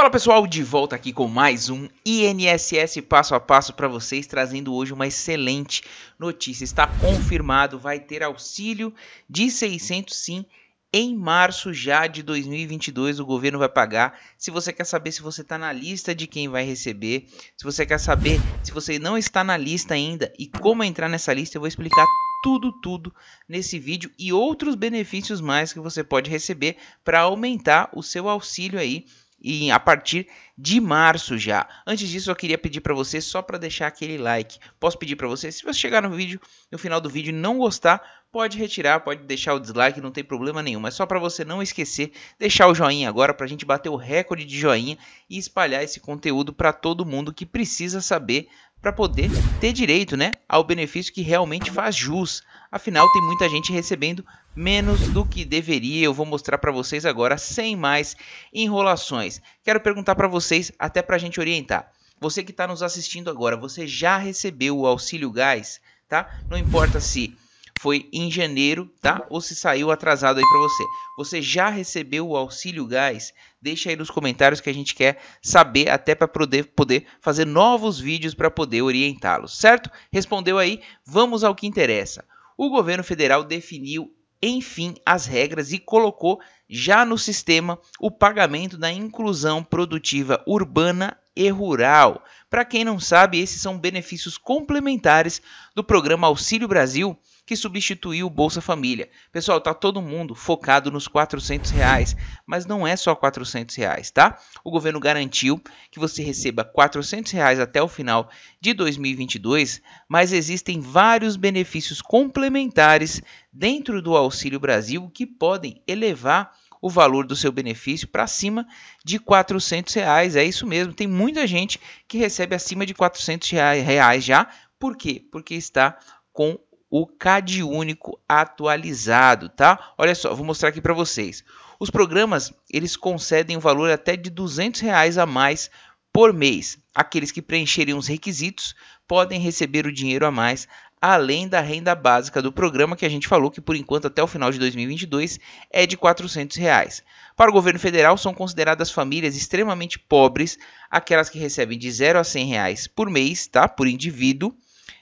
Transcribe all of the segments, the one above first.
Fala pessoal, de volta aqui com mais um INSS passo a passo para vocês, trazendo hoje uma excelente notícia. Está confirmado, vai ter auxílio de 600 sim em março já de 2022 o governo vai pagar. Se você quer saber se você está na lista de quem vai receber, se você quer saber se você não está na lista ainda e como entrar nessa lista, eu vou explicar tudo, tudo nesse vídeo e outros benefícios mais que você pode receber para aumentar o seu auxílio aí e a partir de março já. Antes disso, eu queria pedir para você só para deixar aquele like. Posso pedir para você, se você chegar no vídeo, no final do vídeo não gostar, pode retirar, pode deixar o dislike, não tem problema nenhum. Mas só para você não esquecer, deixar o joinha agora para a gente bater o recorde de joinha e espalhar esse conteúdo para todo mundo que precisa saber para poder ter direito né, ao benefício que realmente faz jus. Afinal, tem muita gente recebendo menos do que deveria. Eu vou mostrar para vocês agora sem mais enrolações. Quero perguntar para vocês, até para a gente orientar. Você que está nos assistindo agora, você já recebeu o auxílio gás? Tá? Não importa se foi em janeiro, tá? Uhum. Ou se saiu atrasado aí para você. Você já recebeu o auxílio gás? Deixa aí nos comentários que a gente quer saber até para poder, poder fazer novos vídeos para poder orientá-los, certo? Respondeu aí? Vamos ao que interessa. O governo federal definiu enfim as regras e colocou já no sistema o pagamento da inclusão produtiva urbana e rural. Para quem não sabe, esses são benefícios complementares do programa Auxílio Brasil que substituiu o Bolsa Família. Pessoal, tá todo mundo focado nos 400 reais, mas não é só 400 reais, tá? O governo garantiu que você receba 400 reais até o final de 2022, mas existem vários benefícios complementares dentro do Auxílio Brasil que podem elevar o valor do seu benefício para cima de 400 reais. É isso mesmo, tem muita gente que recebe acima de 400 reais já. Por quê? Porque está com o CAD único atualizado, tá? Olha só, vou mostrar aqui para vocês. Os programas, eles concedem um valor até de 200 reais a mais por mês. Aqueles que preencherem os requisitos podem receber o dinheiro a mais, além da renda básica do programa que a gente falou que por enquanto até o final de 2022 é de 400 reais. Para o governo federal são consideradas famílias extremamente pobres aquelas que recebem de 0 a 100 reais por mês, tá? Por indivíduo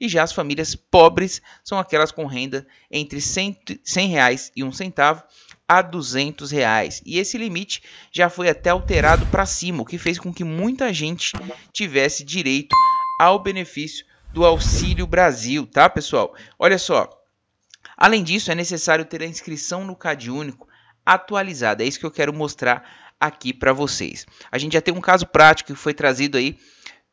e já as famílias pobres são aquelas com renda entre 100, reais e um centavo a 200 reais. E esse limite já foi até alterado para cima, o que fez com que muita gente tivesse direito ao benefício do Auxílio Brasil, tá, pessoal? Olha só. Além disso, é necessário ter a inscrição no Cade único atualizada. É isso que eu quero mostrar aqui para vocês. A gente já tem um caso prático que foi trazido aí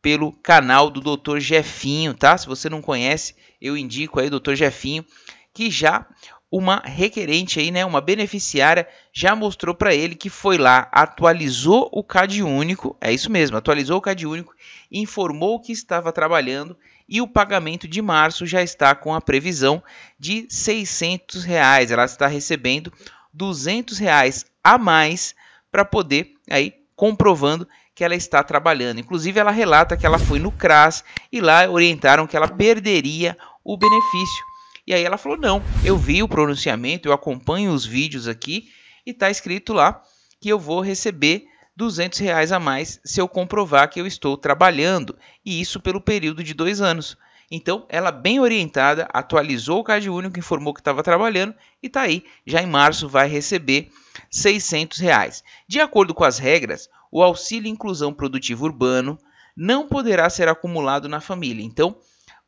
pelo canal do Dr. Jefinho, tá? Se você não conhece, eu indico aí o Dr. Jefinho, que já uma requerente aí, né, uma beneficiária já mostrou para ele que foi lá, atualizou o CAD único, é isso mesmo, atualizou o CAD único, informou que estava trabalhando e o pagamento de março já está com a previsão de 600 reais. Ela está recebendo 200 reais a mais para poder aí comprovando que ela está trabalhando. Inclusive, ela relata que ela foi no CRAS e lá orientaram que ela perderia o benefício. E aí ela falou: Não, eu vi o pronunciamento, eu acompanho os vídeos aqui e está escrito lá que eu vou receber 200 reais a mais se eu comprovar que eu estou trabalhando e isso pelo período de dois anos. Então, ela bem orientada, atualizou o Cade Único, informou que estava trabalhando e está aí. Já em março vai receber 600 reais. De acordo com as regras, o auxílio inclusão produtivo urbano não poderá ser acumulado na família. Então,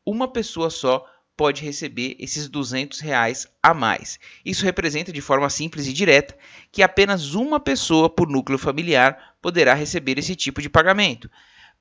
uma pessoa só pode receber esses 200 reais a mais. Isso representa de forma simples e direta que apenas uma pessoa por núcleo familiar poderá receber esse tipo de pagamento.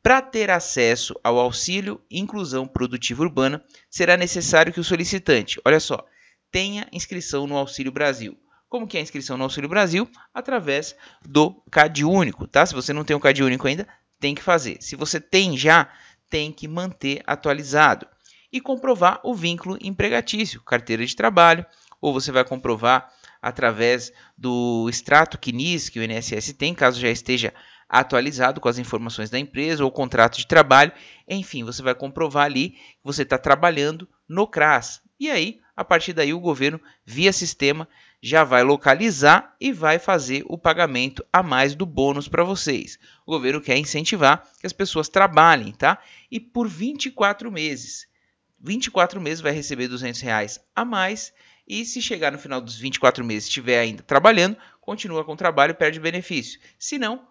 Para ter acesso ao auxílio inclusão produtiva urbana, será necessário que o solicitante, olha só, tenha inscrição no Auxílio Brasil como que é a inscrição no Auxílio Brasil, através do CAD único, tá? Se você não tem o CAD único ainda, tem que fazer. Se você tem já, tem que manter atualizado e comprovar o vínculo empregatício, carteira de trabalho, ou você vai comprovar através do extrato CNIS que o INSS tem, caso já esteja atualizado com as informações da empresa ou contrato de trabalho. Enfim, você vai comprovar ali que você está trabalhando no CRAS. E aí, a partir daí, o governo, via sistema, já vai localizar e vai fazer o pagamento a mais do bônus para vocês. O governo quer incentivar que as pessoas trabalhem, tá? E por 24 meses. 24 meses vai receber 200 reais a mais e se chegar no final dos 24 meses estiver ainda trabalhando, continua com o trabalho e perde benefício. Se não,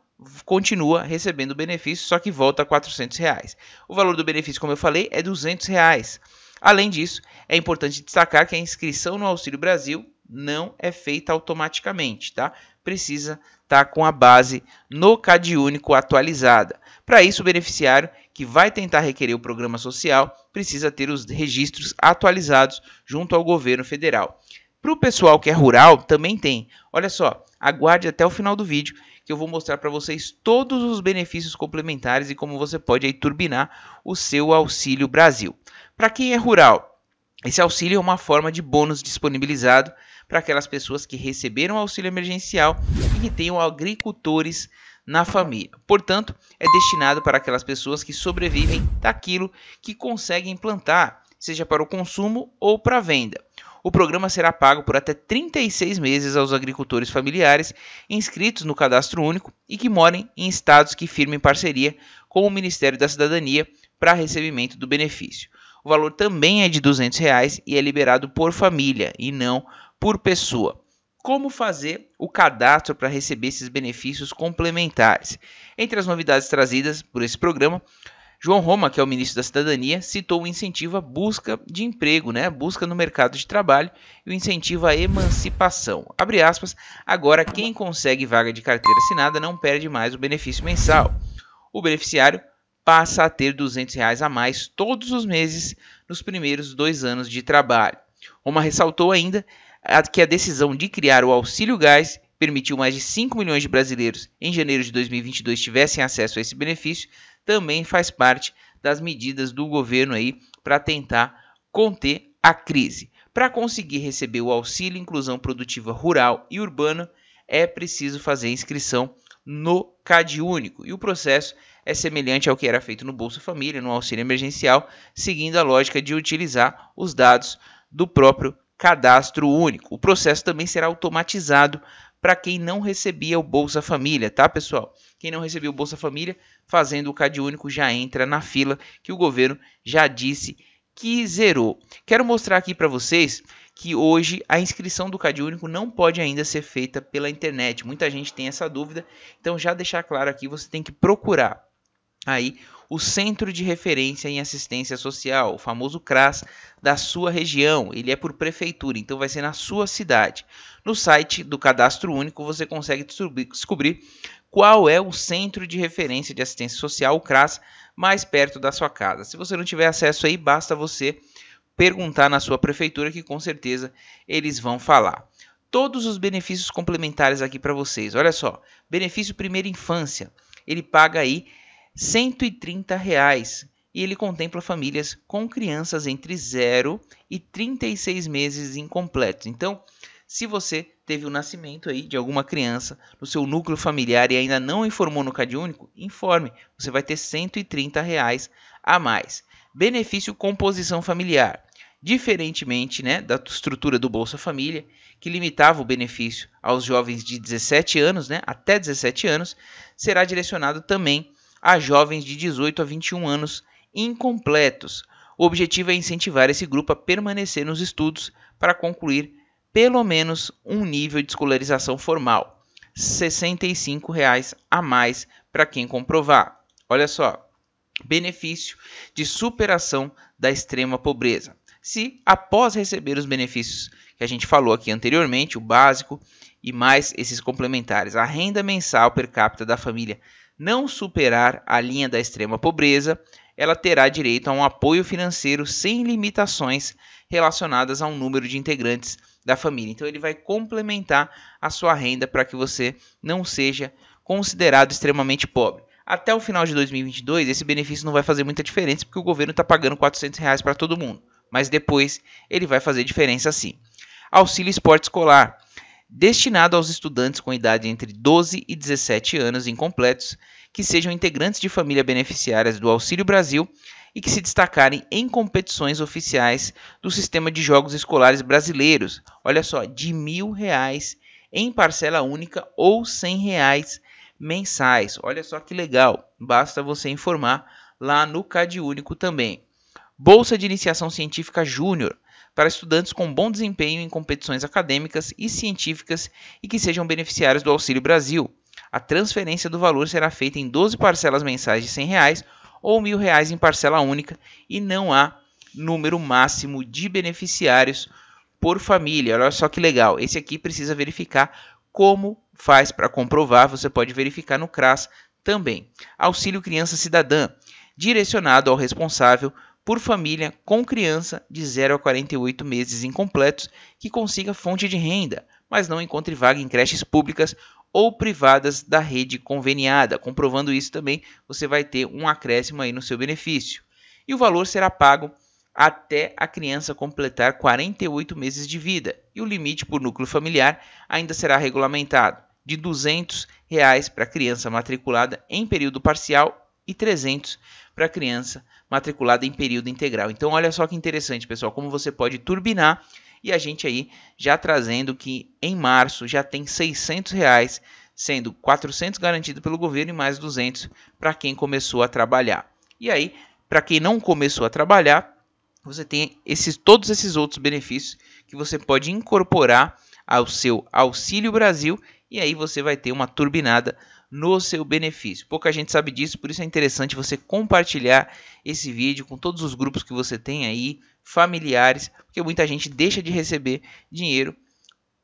continua recebendo o benefício, só que volta a 400 reais. O valor do benefício, como eu falei, é 200 reais. Além disso, é importante destacar que a inscrição no Auxílio Brasil não é feita automaticamente, tá? Precisa estar tá com a base no CAD único atualizada. Para isso, o beneficiário que vai tentar requerer o programa social precisa ter os registros atualizados junto ao governo federal. Para o pessoal que é rural, também tem. Olha só, aguarde até o final do vídeo que eu vou mostrar para vocês todos os benefícios complementares e como você pode aí turbinar o seu Auxílio Brasil. Para quem é rural, esse auxílio é uma forma de bônus disponibilizado para aquelas pessoas que receberam auxílio emergencial e que tenham agricultores na família. Portanto, é destinado para aquelas pessoas que sobrevivem daquilo que conseguem plantar, seja para o consumo ou para venda. O programa será pago por até 36 meses aos agricultores familiares inscritos no cadastro único e que morem em estados que firmem parceria com o Ministério da Cidadania para recebimento do benefício. O valor também é de R$ 200 reais e é liberado por família e não por pessoa. Como fazer o cadastro para receber esses benefícios complementares? Entre as novidades trazidas por esse programa, João Roma, que é o ministro da Cidadania, citou o incentivo à busca de emprego, né? busca no mercado de trabalho e o incentivo à emancipação. Abre aspas, agora quem consegue vaga de carteira assinada não perde mais o benefício mensal. O beneficiário passa a ter R$ 200 reais a mais todos os meses nos primeiros dois anos de trabalho. Roma ressaltou ainda que a decisão de criar o auxílio gás permitiu mais de 5 milhões de brasileiros em janeiro de 2022 tivessem acesso a esse benefício, também faz parte das medidas do governo aí para tentar conter a crise. Para conseguir receber o auxílio inclusão produtiva rural e urbana, é preciso fazer inscrição no CadÚnico. E o processo é semelhante ao que era feito no Bolsa Família, no auxílio emergencial, seguindo a lógica de utilizar os dados do próprio cadastro único. O processo também será automatizado para quem não recebia o Bolsa Família, tá, pessoal? Quem não recebeu o Bolsa Família, fazendo o CAD único já entra na fila que o governo já disse que zerou. Quero mostrar aqui para vocês que hoje a inscrição do CAD único não pode ainda ser feita pela internet. Muita gente tem essa dúvida, então já deixar claro aqui, você tem que procurar aí o Centro de Referência em Assistência Social, o famoso CRAS, da sua região. Ele é por prefeitura, então vai ser na sua cidade. No site do Cadastro Único você consegue descobrir qual é o Centro de Referência de Assistência Social, o CRAS, mais perto da sua casa. Se você não tiver acesso aí, basta você perguntar na sua prefeitura que com certeza eles vão falar todos os benefícios complementares aqui para vocês. Olha só, benefício primeira infância, ele paga aí 130 reais e ele contempla famílias com crianças entre 0 e 36 meses incompletos. Então, se você teve o nascimento aí de alguma criança no seu núcleo familiar e ainda não informou no único, informe, você vai ter R$ 130 reais a mais. Benefício composição familiar. Diferentemente né, da estrutura do Bolsa Família, que limitava o benefício aos jovens de 17 anos, né, até 17 anos, será direcionado também a jovens de 18 a 21 anos incompletos. O objetivo é incentivar esse grupo a permanecer nos estudos para concluir pelo menos um nível de escolarização formal. R$ 65,00 a mais para quem comprovar. Olha só, benefício de superação da extrema pobreza. Se após receber os benefícios que a gente falou aqui anteriormente, o básico e mais esses complementares, a renda mensal per capita da família não superar a linha da extrema pobreza, ela terá direito a um apoio financeiro sem limitações relacionadas a um número de integrantes da família. Então ele vai complementar a sua renda para que você não seja considerado extremamente pobre. Até o final de 2022, esse benefício não vai fazer muita diferença porque o governo está pagando R$ 400 reais para todo mundo. Mas depois ele vai fazer diferença sim. Auxílio esporte escolar destinado aos estudantes com idade entre 12 e 17 anos incompletos, que sejam integrantes de família beneficiárias do Auxílio Brasil e que se destacarem em competições oficiais do sistema de jogos escolares brasileiros. Olha só, de mil reais em parcela única ou cem reais mensais. Olha só que legal. Basta você informar lá no Cade Único também. Bolsa de Iniciação Científica Júnior para estudantes com bom desempenho em competições acadêmicas e científicas e que sejam beneficiários do Auxílio Brasil. A transferência do valor será feita em 12 parcelas mensais de R$ 100 reais, ou R$ 1.000 reais em parcela única e não há número máximo de beneficiários por família. Olha só que legal. Esse aqui precisa verificar como faz para comprovar. Você pode verificar no CRAS também. Auxílio Criança Cidadã, direcionado ao responsável por família com criança de 0 a 48 meses incompletos que consiga fonte de renda, mas não encontre vaga em creches públicas ou privadas da rede conveniada. Comprovando isso também, você vai ter um acréscimo aí no seu benefício. E o valor será pago até a criança completar 48 meses de vida, e o limite por núcleo familiar ainda será regulamentado de R$ 200 reais para criança matriculada em período parcial e 300 para criança matriculada em período integral. Então olha só que interessante, pessoal, como você pode turbinar e a gente aí já trazendo que em março já tem 600 reais, sendo 400 garantido pelo governo e mais 200 para quem começou a trabalhar. E aí, para quem não começou a trabalhar, você tem esses todos esses outros benefícios que você pode incorporar ao seu Auxílio Brasil e aí você vai ter uma turbinada no seu benefício. Pouca gente sabe disso, por isso é interessante você compartilhar esse vídeo com todos os grupos que você tem aí, familiares, porque muita gente deixa de receber dinheiro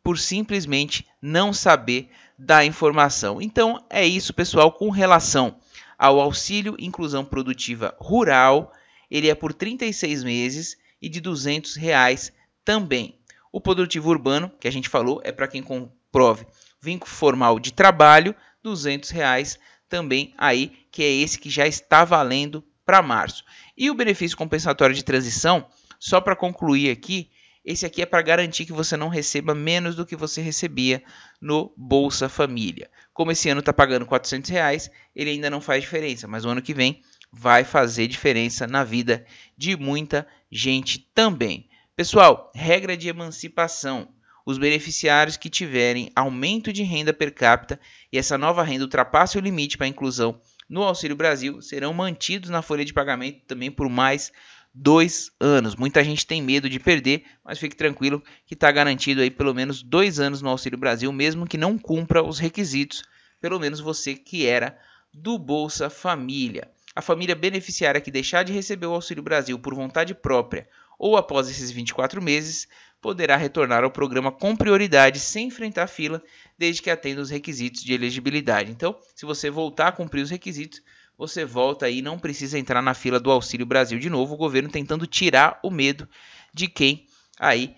por simplesmente não saber da informação. Então é isso, pessoal, com relação ao auxílio inclusão produtiva rural, ele é por 36 meses e de 200 reais também. O produtivo urbano, que a gente falou, é para quem comprove vínculo formal de trabalho, 200 reais também aí, que é esse que já está valendo para março. E o benefício compensatório de transição, só para concluir aqui, esse aqui é para garantir que você não receba menos do que você recebia no Bolsa Família. Como esse ano está pagando 400 reais, ele ainda não faz diferença, mas o ano que vem vai fazer diferença na vida de muita gente também. Pessoal, regra de emancipação os beneficiários que tiverem aumento de renda per capita e essa nova renda ultrapasse o limite para inclusão no Auxílio Brasil serão mantidos na folha de pagamento também por mais dois anos. Muita gente tem medo de perder, mas fique tranquilo que está garantido aí pelo menos dois anos no Auxílio Brasil, mesmo que não cumpra os requisitos, pelo menos você que era do Bolsa Família. A família beneficiária que deixar de receber o Auxílio Brasil por vontade própria ou após esses 24 meses poderá retornar ao programa com prioridade, sem enfrentar fila, desde que atenda os requisitos de elegibilidade. Então, se você voltar a cumprir os requisitos, você volta aí, não precisa entrar na fila do Auxílio Brasil de novo. O governo tentando tirar o medo de quem aí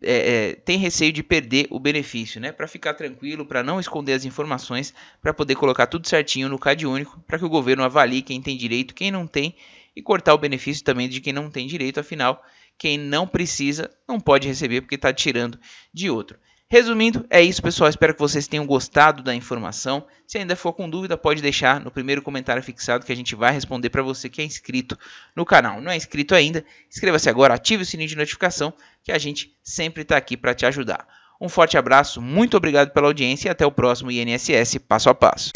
é, é, tem receio de perder o benefício, né? Para ficar tranquilo, para não esconder as informações, para poder colocar tudo certinho no CAD único, para que o governo avalie quem tem direito, quem não tem e cortar o benefício também de quem não tem direito, afinal quem não precisa não pode receber porque está tirando de outro. Resumindo, é isso, pessoal. Espero que vocês tenham gostado da informação. Se ainda for com dúvida, pode deixar no primeiro comentário fixado que a gente vai responder para você que é inscrito no canal. Não é inscrito ainda? Inscreva-se agora, ative o sininho de notificação que a gente sempre está aqui para te ajudar. Um forte abraço, muito obrigado pela audiência e até o próximo INSS Passo a Passo.